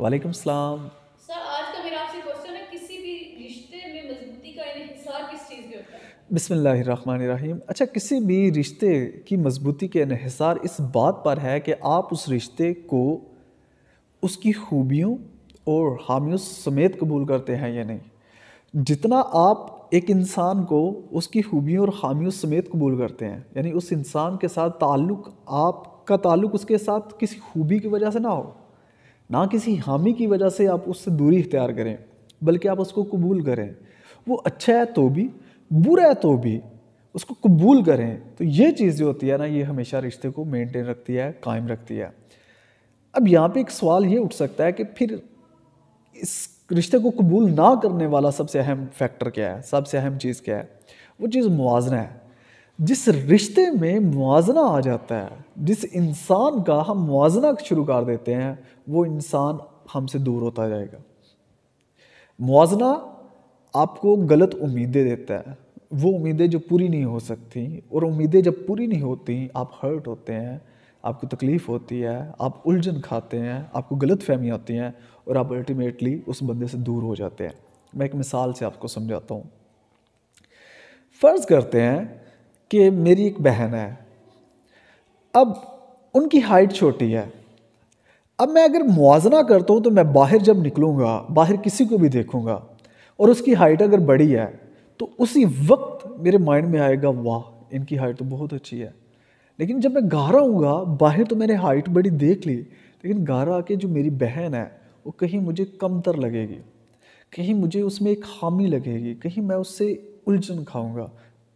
वालेकुम सलाम सर आज का मेरा आपसे क्वेश्चन है किसी भी रिश्ते में मजबूती का इन्हिसार किस चीज़ होता है बिस्मिल्लाहिर्रहमानिर्रहीम अच्छा किसी भी रिश्ते की मजबूती के इन्हिसार इस बात पर है कि आप उस रिश्ते को उसकी खूबियों और हामियों समेत कबूल करते हैं या नहीं जितना आप एक इंसान को उसकी खूबियों और हामियों समेत कबूल करते हैं यानी उस इंसान के साथ ताल्लुक़ आपका ताल्लुक़ उसके साथ किसी खूबी की वजह से ना हो ना किसी हामी की वजह से आप उससे दूरी इख्तियार करें बल्कि आप उसको कबूल करें वो अच्छा है तो भी बुरा है तो भी उसको कबूल करें तो ये चीज़ जो होती है ना ये हमेशा रिश्ते को मेंटेन रखती है कायम रखती है अब यहाँ पे एक सवाल ये उठ सकता है कि फिर इस रिश्ते को कबूल ना करने वाला सबसे अहम फैक्टर क्या है सबसे अहम चीज़ क्या है वो चीज़ मुवजना है जिस रिश्ते में मुजना आ जाता है जिस इंसान का हम मुजना शुरू कर देते हैं वो इंसान हमसे दूर होता जाएगा मुजना आपको गलत उम्मीदें देता है वो उम्मीदें जो पूरी नहीं हो सकती और उम्मीदें जब पूरी नहीं होती आप हर्ट होते हैं आपको तकलीफ़ होती है आप उलझन खाते हैं आपको गलत फहमी आती हैं और आप अल्टीमेटली उस बंदे से दूर हो जाते हैं मैं एक मिसाल से आपको समझाता हूँ फ़र्ज़ करते हैं कि मेरी एक बहन है अब उनकी हाइट छोटी है अब मैं अगर मुआजना करता हूँ तो मैं बाहर जब निकलूँगा बाहर किसी को भी देखूँगा और उसकी हाइट अगर बड़ी है तो उसी वक्त मेरे माइंड में आएगा वाह इनकी हाइट तो बहुत अच्छी है लेकिन जब मैं घर आऊँगा बाहर तो मैंने हाइट बड़ी देख ली लेकिन घर आके जो मेरी बहन है वो कहीं मुझे कमतर लगेगी कहीं मुझे उसमें एक हामी लगेगी कहीं मैं उससे उलझन खाऊंगा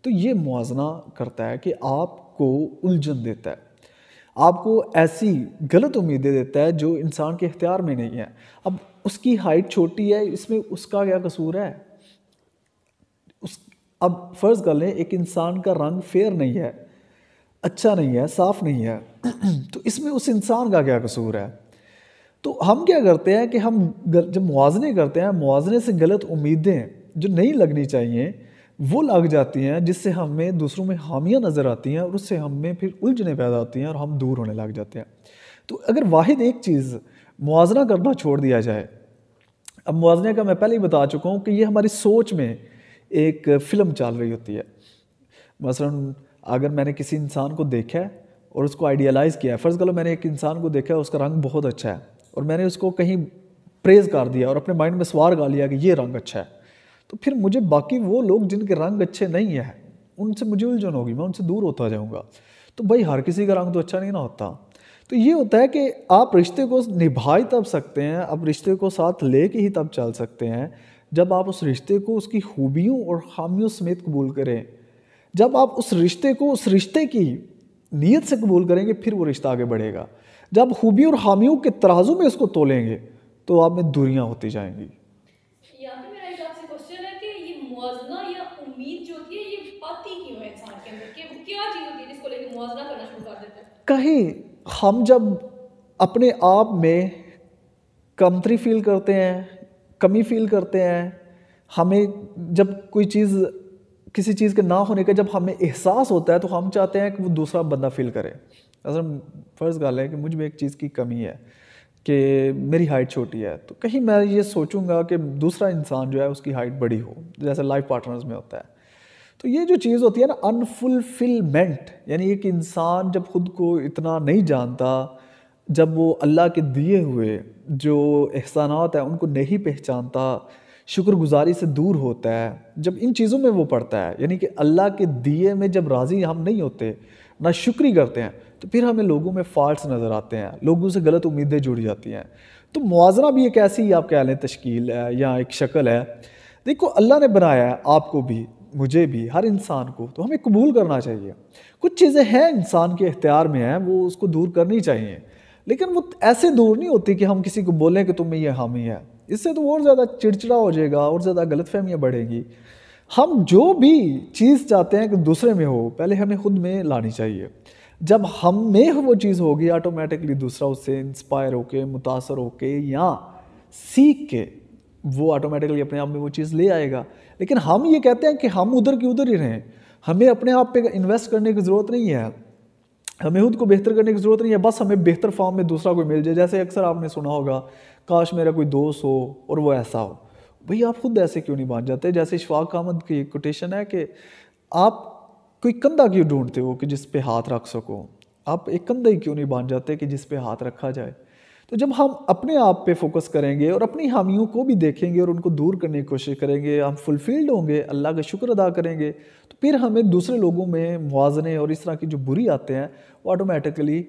तो ये मुजना करता है कि आपको उलझन देता है आपको ऐसी गलत उम्मीदें देता है जो इंसान के अख्तियार में नहीं है अब उसकी हाइट छोटी है इसमें उसका क्या कसूर है उस अब फ़र्ज़ कर लें एक इंसान का रंग फेयर नहीं है अच्छा नहीं है साफ़ नहीं है तो इसमें उस इंसान का क्या कसूर है तो हम क्या करते हैं कि हम जब मुआवजे करते हैं मुआवजे से गलत उम्मीदें जो नहीं लगनी चाहिए वो लग जाती हैं जिससे हमें दूसरों में हामियाँ नज़र आती हैं और उससे हमें फिर उलझने पैदा होती हैं और हम दूर होने लग जाते हैं तो अगर वाहिद एक चीज़ मुआजना करना छोड़ दिया जाए अब मुआजने का मैं पहले ही बता चुका हूँ कि ये हमारी सोच में एक फ़िल्म चल रही होती है मसलन अगर मैंने किसी इंसान को देखा है और उसको आइडियलाइज़ किया है फ़र्ज़ करो मैंने एक इंसान को देखा है उसका रंग बहुत अच्छा है और मैंने उसको कहीं प्रेज़ कर दिया और अपने माइंड में सवार गा लिया कि ये रंग अच्छा है तो फिर मुझे बाकी वो लोग जिनके रंग अच्छे नहीं है उनसे मुझे उलझन होगी मैं उनसे दूर होता जाऊँगा तो भाई हर किसी का रंग तो अच्छा नहीं ना होता तो ये होता है कि आप रिश्ते को निभा ही तब सकते हैं आप रिश्ते को साथ ले के ही तब चल सकते हैं जब आप उस रिश्ते को उसकी खूबियों और खामियों समेत कबूल करें जब आप उस रिश्ते को उस रिश्ते की नीयत से कबूल करेंगे फिर वो रिश्ता आगे बढ़ेगा जब खूबियों और खामियों के तराजू में उसको तोलेंगे तो आप में दूरियाँ होती जाएंगी कहीं हम जब अपने आप में कमतरी फील करते हैं कमी फील करते हैं हमें जब कोई चीज़ किसी चीज़ के ना होने का जब हमें एहसास होता है तो हम चाहते हैं कि वो दूसरा बंदा फील करे असल फ़र्ज़ गाल है कि मुझ में एक चीज़ की कमी है कि मेरी हाइट छोटी है तो कहीं मैं ये सोचूंगा कि दूसरा इंसान जो है उसकी हाइट बड़ी हो जैसे लाइफ पार्टनर्स में होता है तो ये जो चीज़ होती है ना अनफुलफिलमेंट यानी एक इंसान जब खुद को इतना नहीं जानता जब वो अल्लाह के दिए हुए जो एहसानात हैं उनको नहीं पहचानता शुक्रगुजारी से दूर होता है जब इन चीज़ों में वो पड़ता है यानी कि अल्लाह के दिए में जब राज़ी हम नहीं होते ना शुक्री करते हैं तो फिर हमें लोगों में फॉल्ट नज़र आते हैं लोगों से गलत उम्मीदें जुड़ जाती हैं तो मुआजना भी एक ऐसी आप कह लें तश्कील है या एक शक्ल है देखो अल्लाह ने बनाया है आपको भी मुझे भी हर इंसान को तो हमें कबूल करना चाहिए कुछ चीज़ें हैं इंसान के इख्तियार में हैं वो उसको दूर करनी चाहिए लेकिन वो ऐसे दूर नहीं होती कि हम किसी को बोलें कि तुम्हें ये हामी है इससे तो और ज़्यादा चिड़चिड़ा हो जाएगा और ज़्यादा गलत फहमियाँ बढ़ेंगी हम जो भी चीज़ चाहते हैं कि दूसरे में हो पहले हमें खुद में लानी चाहिए जब हम में वो चीज़ होगी ऑटोमेटिकली दूसरा उससे इंस्पायर होके मुतासर होके या सीख के वो ऑटोमेटिकली अपने आप में वो चीज़ ले आएगा लेकिन हम ये कहते हैं कि हम उधर की उधर ही रहें हमें अपने आप पे इन्वेस्ट करने की ज़रूरत नहीं है हमें खुद को बेहतर करने की ज़रूरत नहीं है बस हमें बेहतर फॉर्म में दूसरा कोई मिल जाए जैसे अक्सर आपने सुना होगा काश मेरा कोई दोस्त हो और वो ऐसा हो भाई आप खुद ऐसे क्यों नहीं बन जाते जैसे शफाक अहमद की कोटेशन है कि आप कोई कंधा क्यों ढूंढते हो कि जिस पे हाथ रख सको आप एक कंधा ही क्यों नहीं बांध जाते कि जिस पे हाथ रखा जाए तो जब हम अपने आप पे फोकस करेंगे और अपनी हामियों को भी देखेंगे और उनको दूर करने की कोशिश करेंगे हम फुलफिल्ड होंगे अल्लाह का शुक्र अदा करेंगे तो फिर हमें दूसरे लोगों में मुआजने और इस तरह की जो बुरी आते हैं वो ऑटोमेटिकली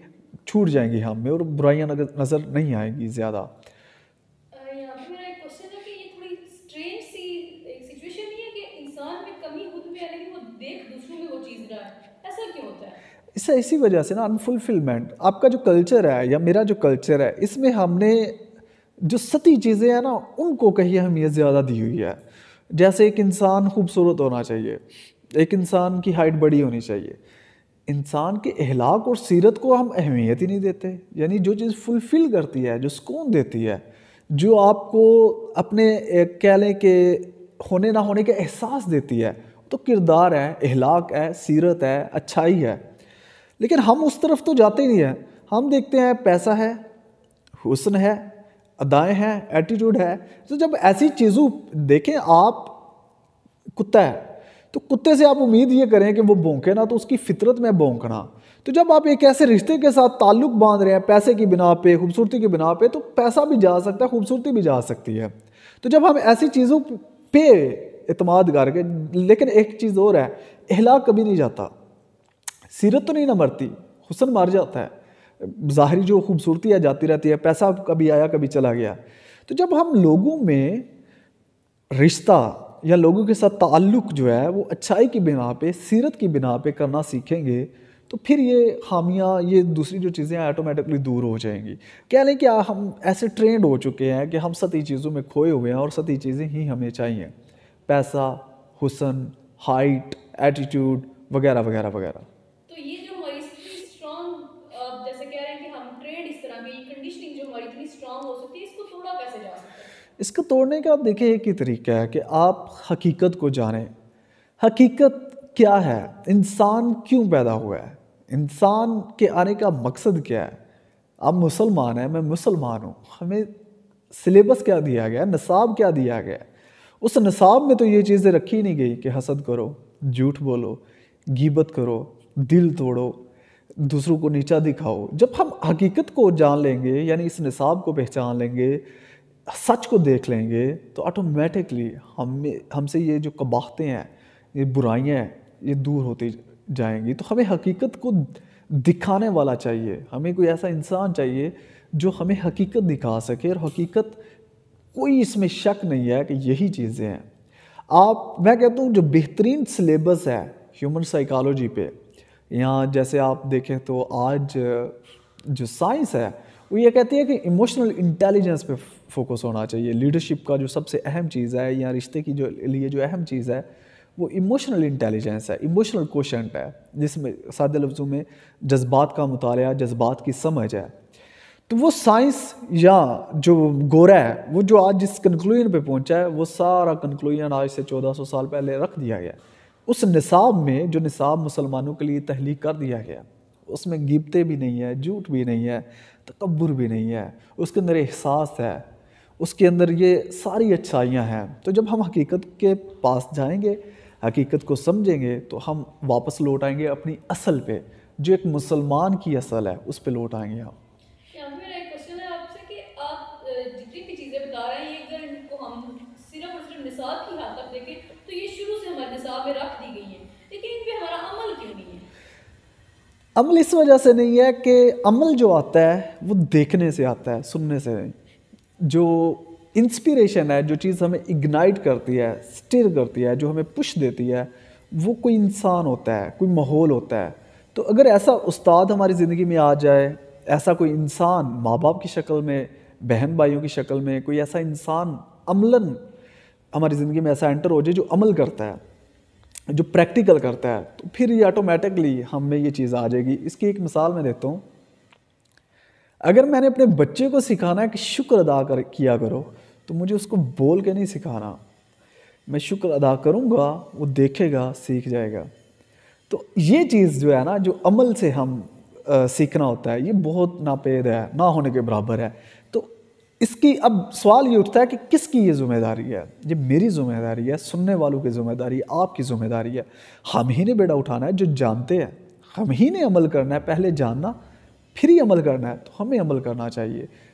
छूट जाएंगी हमें और बुराइयाँ नज़र नहीं आएंगी ज़्यादा इससे इसी वजह से ना अनफुलफिलमेंट आपका जो कल्चर है या मेरा जो कल्चर है इसमें हमने जो सती चीज़ें हैं ना उनको कहीं अहमियत ज़्यादा दी हुई है जैसे एक इंसान खूबसूरत होना चाहिए एक इंसान की हाइट बड़ी होनी चाहिए इंसान के अहलाक और सीरत को हम अहमियत ही नहीं देते यानी जो चीज़ फुलफ़िल करती है जो सुकून देती है जो आपको अपने कह लें कि होने ना होने का एहसास देती है तो किरदार है अहलाक है सीरत है अच्छाई है लेकिन हम उस तरफ तो जाते नहीं हैं हम देखते हैं पैसा है हुसन है अदाएँ हैं एटीट्यूड है तो जब ऐसी चीज़ों देखें आप कुत्ता है तो कुत्ते से आप उम्मीद ये करें कि वो भोंके ना तो उसकी फितरत में भोंकना तो जब आप एक ऐसे रिश्ते के साथ ताल्लुक बांध रहे हैं पैसे की बिना पे खूबसूरती की बिना पे तो पैसा भी जा सकता है खूबसूरती भी जा सकती है तो जब हम ऐसी चीज़ों पे अतमाद करके लेकिन एक चीज़ और है अहला कभी नहीं जाता सीरत तो नहीं ना मरती हुसन मार जाता है ज़ाहरी जो खूबसूरती है जाती रहती है पैसा कभी आया कभी चला गया तो जब हम लोगों में रिश्ता या लोगों के साथ ताल्लुक़ जो है वो अच्छाई की बिना पे सीरत की बिना पे करना सीखेंगे तो फिर ये खामियां ये दूसरी जो चीज़ें ऑटोमेटिकली दूर हो जाएंगी कह लें कि आ, हम ऐसे ट्रेंड हो चुके हैं कि हम सती चीज़ों में खोए हुए हैं और सती चीज़ें ही हमें चाहिए पैसा हुसन हाइट एटीट्यूड वगैरह वगैरह वगैरह इसको तोड़ने का आप देखें एक ही तरीका है कि आप हकीकत को जानें हकीकत क्या है इंसान क्यों पैदा हुआ है इंसान के आने का मकसद क्या है आप मुसलमान हैं मैं मुसलमान हूँ हमें सिलेबस क्या दिया गया नसाब क्या दिया गया उस नसाब में तो ये चीज़ें रखी नहीं गई कि हसद करो झूठ बोलो गीबत करो दिल तोड़ो दूसरों को नीचा दिखाओ जब हम हकीकत को जान लेंगे यानी इस नसाब को पहचान लेंगे सच को देख लेंगे तो ऑटोमेटिकली हमें हमसे ये जो कबाहतें हैं ये बुराइयाँ हैं ये दूर होती जाएंगी तो हमें हकीकत को दिखाने वाला चाहिए हमें कोई ऐसा इंसान चाहिए जो हमें हकीकत दिखा सके और हकीकत कोई इसमें शक नहीं है कि यही चीज़ें हैं आप मैं कहता हूँ जो बेहतरीन सिलेबस है ह्यूमन साइकालोजी पे यहाँ जैसे आप देखें तो आज जो साइंस है वो ये कहती है कि इमोशनल इंटेलिजेंस पे फोकस होना चाहिए लीडरशिप का जो सबसे अहम चीज़ है या रिश्ते की जो लिए जो अहम चीज़ है वो इमोशनल इंटेलिजेंस है इमोशनल कोशंट है जिसमें सादे लफ्ज़ों में जज्बात का मुताल जज्बात की समझ है तो वो साइंस या जो गोरा है वो जो आज जिस कंक्लूजन पे पहुंचा है वो सारा कंक्लूजन आज से 1400 साल पहले रख दिया गया उस निसाब में जो निसाब मुसलमानों के लिए तहलीक कर दिया गया उसमें गिबते भी नहीं है झूठ भी नहीं है तकबर भी नहीं है उसके अंदर एहसास है उसके अंदर ये सारी अच्छाइयाँ हैं तो जब हम हकीकत के पास जाएंगे हकीकत को समझेंगे तो हम वापस लौट आएंगे अपनी असल पे जो एक मुसलमान की असल है उस पे लौट आएंगे हम तो ये शुरू से हमारे निसाब में रख दी गई है लेकिन इन पे हमारा अमल क्यों नहीं अमल इस वजह से नहीं है कि अमल जो आता है वो देखने से आता है सुनने से नहीं जो इंस्पिरेशन है जो चीज़ हमें इग्नाइट करती है स्टिर करती है जो हमें पुश देती है वो कोई इंसान होता है कोई माहौल होता है तो अगर ऐसा उस्ताद हमारी ज़िंदगी में आ जाए ऐसा कोई इंसान माँ बाप की शक्ल में बहन भाइयों की शक्ल में कोई ऐसा इंसान अमलन हमारी ज़िंदगी में ऐसा एंटर हो जाए जो अमल करता है जो प्रैक्टिकल करता है तो फिर ये ऑटोमेटिकली हम में ये चीज़ आ जाएगी इसकी एक मिसाल मैं देता हूँ अगर मैंने अपने बच्चे को सिखाना है कि शुक्र अदा कर किया करो तो मुझे उसको बोल के नहीं सिखाना मैं शुक्र अदा करूँगा वो देखेगा सीख जाएगा तो ये चीज़ जो है ना जो अमल से हम आ, सीखना होता है ये बहुत नापेद है ना होने के बराबर है इसकी अब सवाल ये उठता है कि किसकी ये ज़िम्मेदारी है ये मेरी ज़िम्मेदारी है सुनने वालों की ज़िम्मेदारी है आपकी ज़िम्मेदारी है हम ही ने बेड़ा उठाना है जो जानते हैं हम ही ने अमल करना है पहले जानना फिर ही अमल करना है तो हमें अमल करना चाहिए